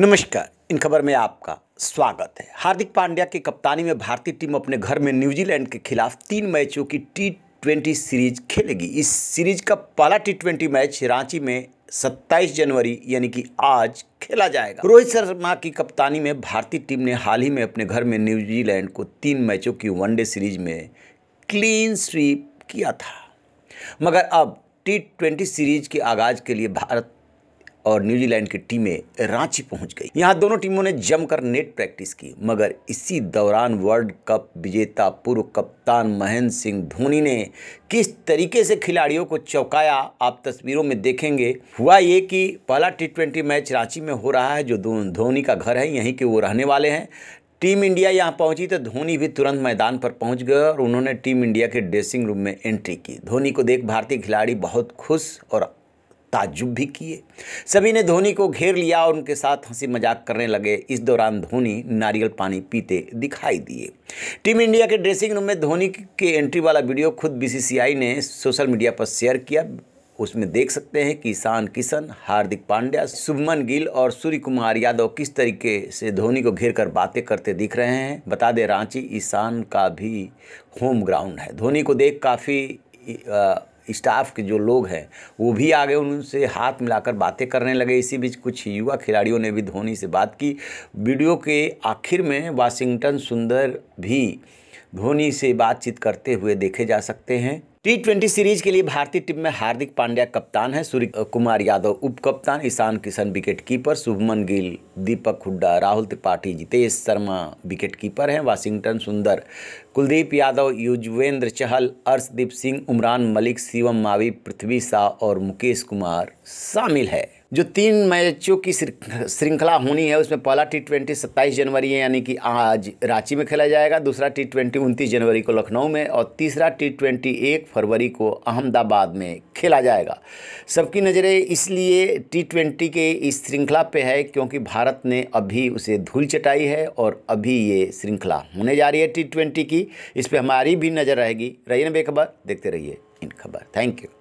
नमस्कार इन खबर में आपका स्वागत है हार्दिक पांड्या की कप्तानी में भारतीय टीम अपने घर में न्यूजीलैंड के खिलाफ तीन मैचों की टी ट्वेंटी सीरीज खेलेगी इस सीरीज का पहला टी ट्वेंटी मैच रांची में 27 जनवरी यानी कि आज खेला जाएगा रोहित शर्मा की कप्तानी में भारतीय टीम ने हाल ही में अपने घर में न्यूजीलैंड को तीन मैचों की वनडे सीरीज में क्लीन स्वीप किया था मगर अब टी ट्वेंटी सीरीज के आगाज के लिए भारत और न्यूजीलैंड की टीमें रांची पहुंच गई यहां दोनों टीमों ने जमकर नेट प्रैक्टिस की मगर इसी दौरान वर्ल्ड कप विजेता पूर्व कप्तान महेंद्र सिंह धोनी ने किस तरीके से खिलाड़ियों को चौंकाया आप तस्वीरों में देखेंगे हुआ ये कि पहला टी मैच रांची में हो रहा है जो धोनी का घर है यहीं के वो रहने वाले हैं टीम इंडिया यहाँ पहुंची तो धोनी भी तुरंत मैदान पर पहुंच गए और उन्होंने टीम इंडिया के ड्रेसिंग रूम में एंट्री की धोनी को देख भारतीय खिलाड़ी बहुत खुश और ताज्जुब भी किए सभी ने धोनी को घेर लिया और उनके साथ हंसी मजाक करने लगे इस दौरान धोनी नारियल पानी पीते दिखाई दिए टीम इंडिया के ड्रेसिंग रूम में धोनी के एंट्री वाला वीडियो खुद बीसीसीआई ने सोशल मीडिया पर शेयर किया उसमें देख सकते हैं कि ईशान किशन हार्दिक पांड्या शुभमन गिल और सूर्य कुमार यादव किस तरीके से धोनी को घेर कर बातें करते दिख रहे हैं बता दें रांची ईशान का भी होम ग्राउंड है धोनी को देख काफ़ी स्टाफ के जो लोग हैं वो भी आगे उनसे हाथ मिलाकर बातें करने लगे इसी बीच कुछ युवा खिलाड़ियों ने भी धोनी से बात की वीडियो के आखिर में वाशिंगटन सुंदर भी धोनी से बातचीत करते हुए देखे जा सकते हैं टी ट्वेंटी सीरीज के लिए भारतीय टीम में हार्दिक पांड्या कप्तान है सूर्य कुमार यादव उप कप्तान Ishan Kishan wicket keeper Shubman Gill Deepak Hooda Rahul Tripathi Jitesh Sharma wicket keeper हैं वाशिंगटन सुंदर कुलदीप यादव युजवेंद्र चहल अर्शदीप सिंह उमरान मलिक शिवम मावी पृथ्वी शाह और मुकेश कुमार शामिल है जो तीन मैचों की श्रृंखला होनी है उसमें पहला टी ट्वेंटी सत्ताईस जनवरी है यानी कि आज रांची में खेला जाएगा दूसरा टी ट्वेंटी उनतीस जनवरी को लखनऊ में और तीसरा टी ट्वेंटी एक फरवरी को अहमदाबाद में खेला जाएगा सबकी नज़रें इसलिए टी ट्वेंटी के इस श्रृंखला पे है क्योंकि भारत ने अभी उसे धूल चटाई है और अभी ये श्रृंखला होने जा रही है टी ट्वेंटी की इस पर हमारी भी नज़र रहेगी रहिए ना बेखबर देखते रहिए इन खबर थैंक यू